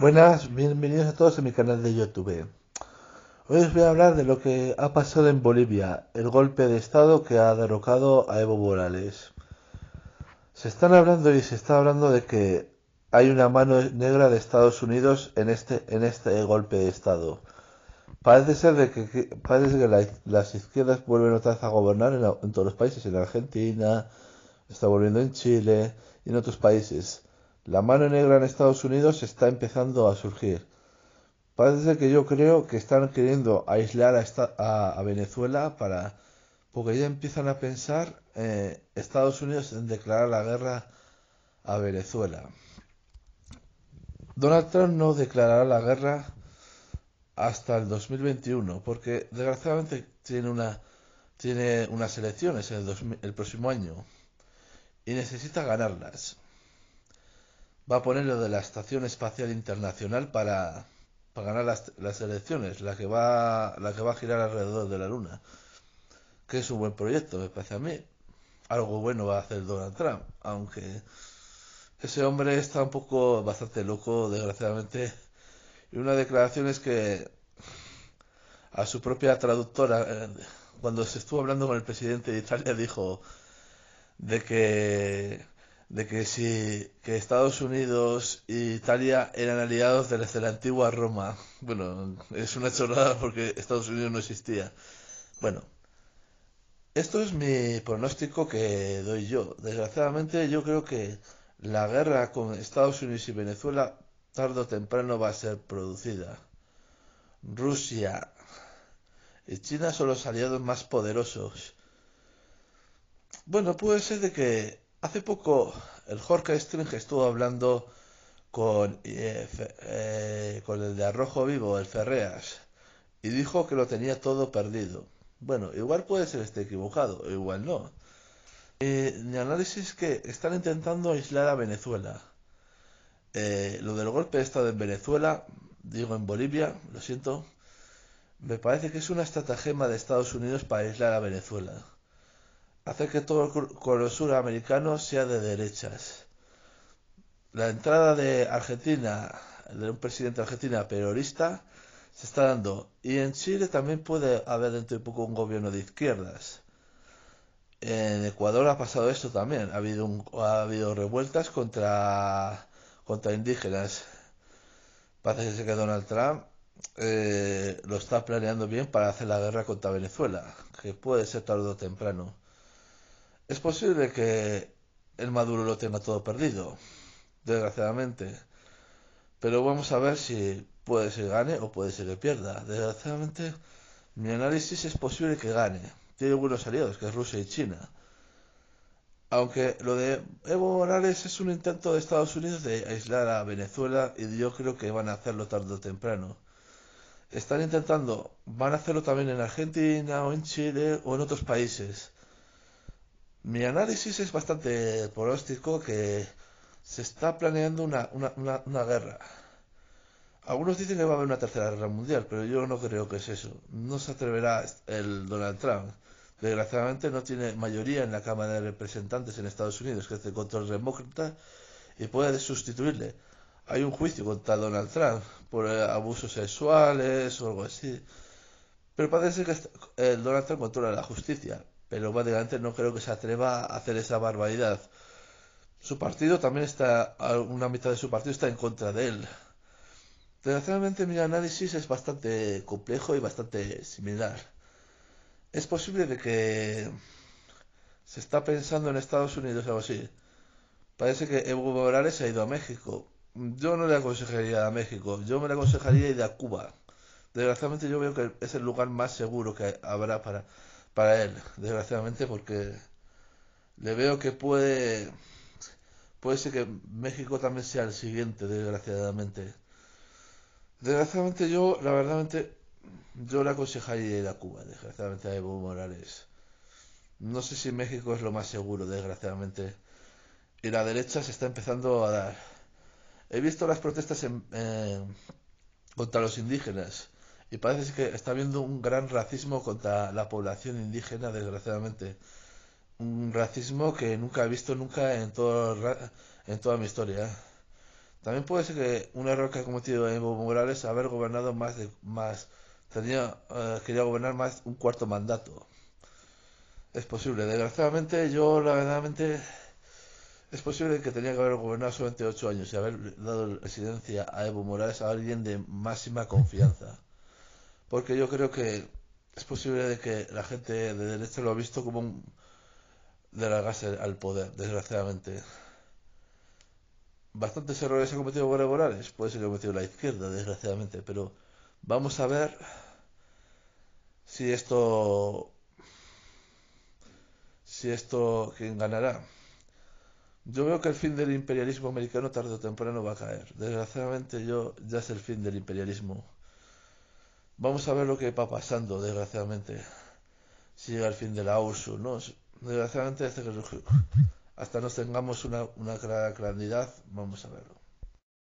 Buenas, bienvenidos a todos a mi canal de YouTube. Hoy os voy a hablar de lo que ha pasado en Bolivia, el golpe de estado que ha derrocado a Evo Morales. Se están hablando y se está hablando de que hay una mano negra de Estados Unidos en este, en este golpe de estado. Parece ser de que, parece que las izquierdas vuelven otra vez a gobernar en todos los países, en Argentina, está volviendo en Chile y en otros países. La mano negra en Estados Unidos está empezando a surgir. Parece que yo creo que están queriendo aislar a, Venezuela para porque ya empiezan a pensar eh, Estados Unidos en declarar la guerra a Venezuela. Donald Trump no declarará la guerra hasta el 2021 porque desgraciadamente tiene una tiene unas elecciones el próximo año y necesita ganarlas va a poner lo de la Estación Espacial Internacional para, para ganar las, las, elecciones, la que, va, la que va a girar alrededor de la Luna. Que es un buen proyecto, me parece a mí. Algo bueno va a hacer Donald Trump, aunque ese hombre está un poco bastante loco, desgraciadamente. Y una declaración es que a su propia traductora, eh, cuando se estuvo hablando con el presidente de Italia, dijo de que de que si que Estados Unidos e Italia eran aliados desde la antigua Roma. Bueno, es una chorrada porque Estados Unidos no existía. Bueno, esto es mi pronóstico que doy yo. Desgraciadamente yo creo que la guerra con Estados Unidos y Venezuela tarde o temprano va a ser producida. Rusia y China son los aliados más poderosos. Bueno, puede ser de que Hace poco el Jorge String estuvo hablando eh, eh, con, el de Arrojo Vivo, el Ferreas, y dijo que lo tenía todo perdido. Bueno, igual puede ser este equivocado, igual no. Eh, mi análisis es que están intentando aislar a Venezuela. Eh, lo del golpe de Estado en Venezuela, digo en Bolivia, lo siento, me parece que es una estratagema de Estados Unidos para aislar a Venezuela hacer que todo el sur americano sea de derechas. La entrada de Argentina, de un presidente argentino periodista se está dando. Y en Chile también puede haber dentro de poco un gobierno de izquierdas. En Ecuador ha pasado esto también. Ha habido, ha habido revueltas contra, contra indígenas. Parece que que Donald Trump eh, lo está planeando bien para hacer la guerra contra Venezuela, que puede ser tarde o temprano. Es posible que el Maduro lo tenga todo perdido, desgraciadamente. Pero vamos a ver si puede ser gane o puede ser que pierda. Desgraciadamente, mi análisis es posible que gane. Tiene buenos aliados, que es Rusia y China. Aunque lo de Evo Morales es un intento de Estados Unidos de aislar a Venezuela y yo creo que van a hacerlo tarde o temprano. Están intentando, van a hacerlo también en Argentina o en Chile o en otros países. Mi análisis es bastante pronóstico que se está planeando una, guerra. Algunos dicen que va a haber una tercera guerra mundial, pero yo no creo que es eso. No se atreverá el Donald Trump. Desgraciadamente no tiene mayoría en la Cámara de Representantes en Estados Unidos, que es de control demócrata, y puede sustituirle. Hay un juicio contra Donald Trump por eh, abusos sexuales o algo así. Pero parece que el Donald Trump controla la justicia pero básicamente, no creo que se atreva a hacer esa barbaridad. Su partido también está, una mitad de su partido está en contra de él. Desgraciadamente mi análisis es bastante complejo y bastante similar. Es posible de que se está pensando en Estados Unidos algo así. Parece que Evo Morales ha ido a México. Yo no le aconsejaría a México, yo me le aconsejaría ir a Cuba. Desgraciadamente yo veo que es el lugar más seguro que habrá para para él, desgraciadamente, porque le veo que puede, puede ser que México también sea el siguiente, desgraciadamente. Desgraciadamente yo, la verdad, yo le aconsejaría ir a Cuba, desgraciadamente a Evo Morales. No sé si México es lo más seguro, desgraciadamente. Y la derecha se está empezando a dar. He visto las protestas contra los indígenas y parece que está habiendo un gran racismo contra la población indígena, desgraciadamente. Un racismo que nunca he visto nunca en, en toda mi historia. También puede ser que un error que ha cometido Evo Morales haber gobernado más de más tenía eh, quería gobernar más un cuarto mandato. Es posible. Desgraciadamente yo la es posible que tenía que haber gobernado solamente ocho años y haber dado residencia a Evo Morales a alguien de máxima confianza porque yo creo que es posible de que la gente de derecha lo ha visto como un gase al poder, desgraciadamente. Bastantes errores han cometido Borre Morales, puede ser que cometido la izquierda, desgraciadamente, pero vamos a ver si esto si esto quién ganará. Yo veo que el fin del imperialismo americano tarde o temprano va a caer. Desgraciadamente yo ya es el fin del imperialismo Vamos a ver lo que va pasando, desgraciadamente. Si llega el fin de la USU. ¿no? Desgraciadamente, hasta, que, hasta nos tengamos una, una claridad, vamos a verlo.